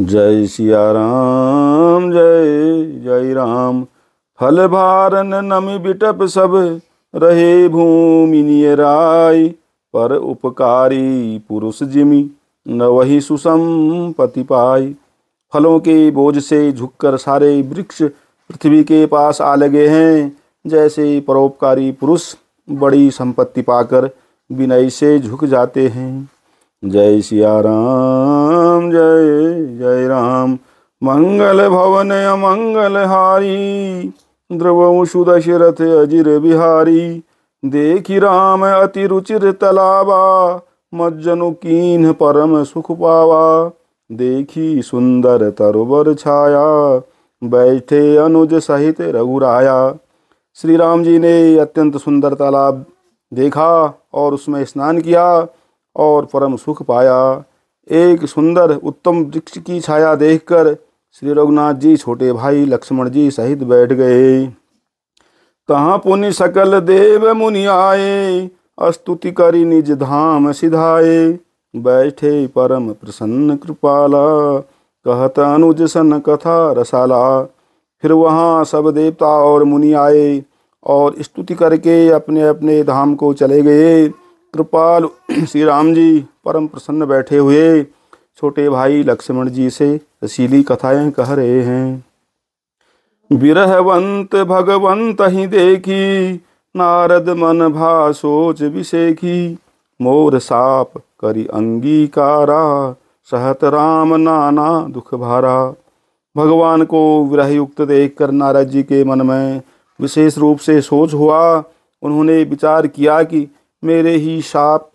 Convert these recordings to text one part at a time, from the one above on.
जय सिया राम जय जय राम फल भारन नमी बिटप सब रहे भूमि राय पर उपकारी पुरुष जिमी न वही सुसम पति पाई फलों के बोझ से झुककर सारे वृक्ष पृथ्वी के पास आ लगे हैं जैसे परोपकारी पुरुष बड़ी संपत्ति पाकर विनय से झुक जाते हैं जय सिया राम जय जय राम मंगल भवन मंगल हारी द्रवशु दशरथ अजिर बिहारी देखि राम अति रुचिर तलावा मज्जनु कीन परम सुख पावा देखी सुंदर तरुवर छाया बैठे अनुज सहित रघुराया श्री राम जी ने अत्यंत सुंदर तालाब देखा और उसमें स्नान किया और परम सुख पाया एक सुंदर उत्तम वृक्ष की छाया देखकर श्री रघुनाथ जी छोटे भाई लक्ष्मण जी सहित बैठ गए तहाँ पुनि सकल देव मुनि आए अस्तुति करी निज धाम सिधाए बैठे परम प्रसन्न कृपाला कहत अनुज सन कथा रसाला फिर वहाँ सब देवता और मुनि आए और स्तुति करके अपने अपने धाम को चले गए कृपाल श्री राम जी परम प्रसन्न बैठे हुए छोटे भाई लक्ष्मण जी से रसीली कथाएं कह रहे हैं विरहवंत भगवंत ही देखी नारद मन भा सोच विषेखी मोर साप करी अंगीकारा सहत राम नाना दुख भारा भगवान को विरहयुक्त देख कर नारद जी के मन में विशेष रूप से सोच हुआ उन्होंने विचार किया कि मेरे ही शाप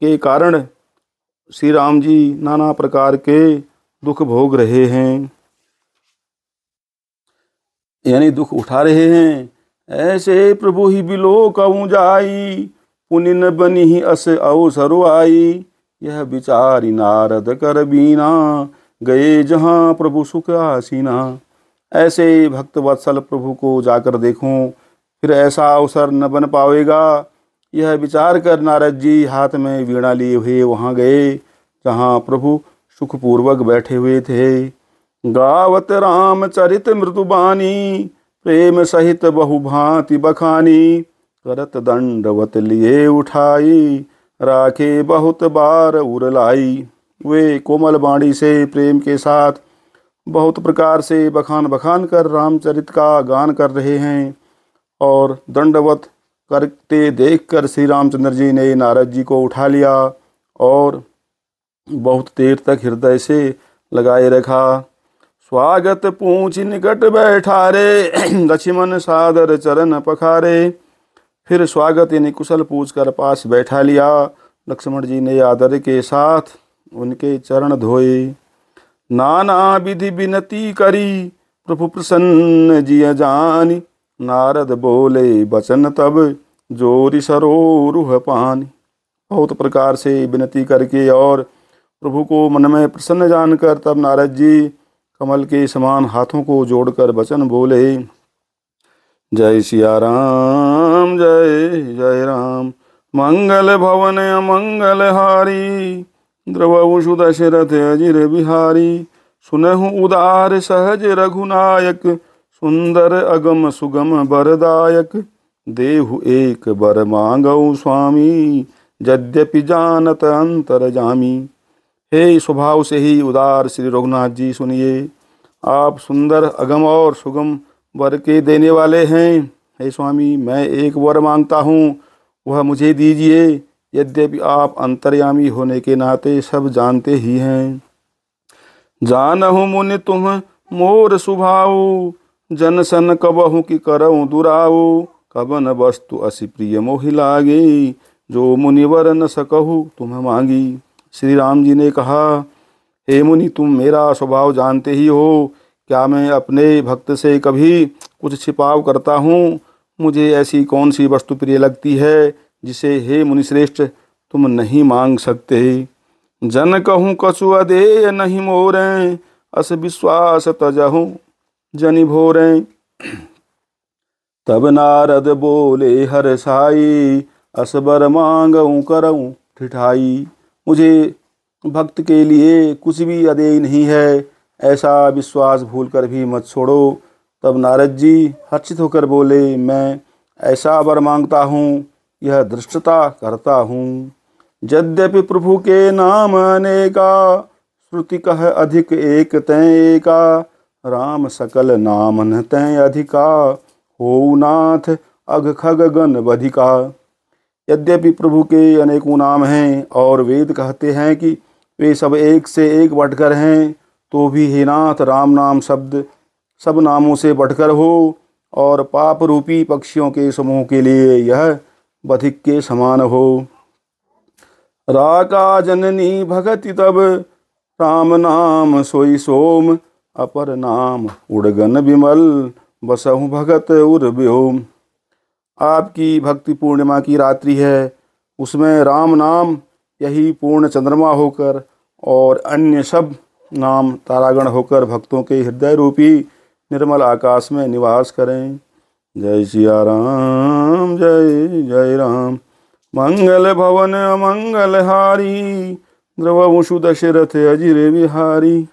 के कारण श्री राम जी नाना प्रकार के दुख भोग रहे हैं यानी दुख उठा रहे हैं ऐसे प्रभु ही बिलो कऊ जाई पुनिन बनी ही अस अवसरो आई यह विचारी नारद कर बीना गए जहाँ प्रभु सुख आसीना ऐसे भक्त वत्सल प्रभु को जाकर देखूं फिर ऐसा अवसर न बन पाएगा यह विचार कर नारद जी हाथ में वीणा लिए हुए वहाँ गए जहाँ प्रभु सुखपूर्वक बैठे हुए थे गावत राम चरित मृदुबानी प्रेम सहित बहुभांति बखानी करत दंडवत लिए उठाई राखे बहुत बार उरलाई वे कोमल बाणी से प्रेम के साथ बहुत प्रकार से बखान बखान कर रामचरित का गान कर रहे हैं और दंडवत करते देखकर श्री रामचंद्र जी ने नारद जी को उठा लिया और बहुत देर तक हृदय से लगाए रखा स्वागत पूछ निकट बैठा रे लक्ष्मण सादर चरण पखारे फिर स्वागत यानी कुशल पूछ कर पास बैठा लिया लक्ष्मण जी ने आदर के साथ उनके चरण धोए नाना विधि विनती करी प्रभु प्रसन्न जी जानी नारद बोले बचन तब जोरी रूह पानी बहुत प्रकार से विनती करके और प्रभु को मन में प्रसन्न जानकर तब नारद जी कमल के समान हाथों को जोड़कर वचन बोले जय सिया राम जय जय राम मंगल भवन मंगल हारी द्रवशु दशरथ अजिर बिहारी सुनहु उदार सहज रघुनायक सुंदर अगम सुगम बरदायक देहु एक बर मांगऊ स्वामी यद्यपि जानत अंतर जामी हे स्वभाव से ही उदार श्री रघुनाथ जी सुनिए आप सुंदर अगम और सुगम वर के देने वाले हैं हे स्वामी मैं एक वर मांगता हूँ वह मुझे दीजिए यद्यपि आप अंतर्यामी होने के नाते सब जानते ही हैं जानहु मुनि तुम मोर स्वभाव जन सन कबहू की दुराऊ दुराओ कबन वस्तु असि प्रिय मोहि लागे जो मुनिवर न सकहु तुम्हें मांगी श्री राम जी ने कहा हे मुनि तुम मेरा स्वभाव जानते ही हो क्या मैं अपने भक्त से कभी कुछ छिपाव करता हूँ मुझे ऐसी कौन सी वस्तु प्रिय लगती है जिसे हे मुनिश्रेष्ठ तुम नहीं मांग सकते जन कहूँ कछुआ दे नहीं मोरें अस विश्वास तजहूँ जनि भोरे तब नारद बोले हर साई असबर मांग करऊँ ठिठाई मुझे भक्त के लिए कुछ भी अदेय नहीं है ऐसा विश्वास भूलकर भी मत छोड़ो तब नारद जी हर्षित होकर बोले मैं ऐसा वर मांगता हूँ यह दृष्टता करता हूँ यद्यपि प्रभु के नाम अनेका श्रुति कह अधिक एक तय एका राम सकल नाम तय अधिका हो नाथ अघ खग गण बधिका यद्यपि प्रभु के अनेकों नाम हैं और वेद कहते हैं कि वे सब एक से एक बढ़कर हैं तो भी हे नाथ राम नाम शब्द सब नामों से बढ़कर हो और पाप रूपी पक्षियों के समूह के लिए यह बधिक के समान हो राका जननी भगति तब राम नाम सोई सोम अपर नाम उड़गन विमल बसहु भगत व्योम आपकी भक्ति पूर्णिमा की रात्रि है उसमें राम नाम यही पूर्ण चंद्रमा होकर और अन्य सब नाम तारागण होकर भक्तों के हृदय रूपी निर्मल आकाश में निवास करें जय सिया राम जय जय राम मंगल भवन अमंगल हारी द्रव मुषु दशरथ अजिर बिहारी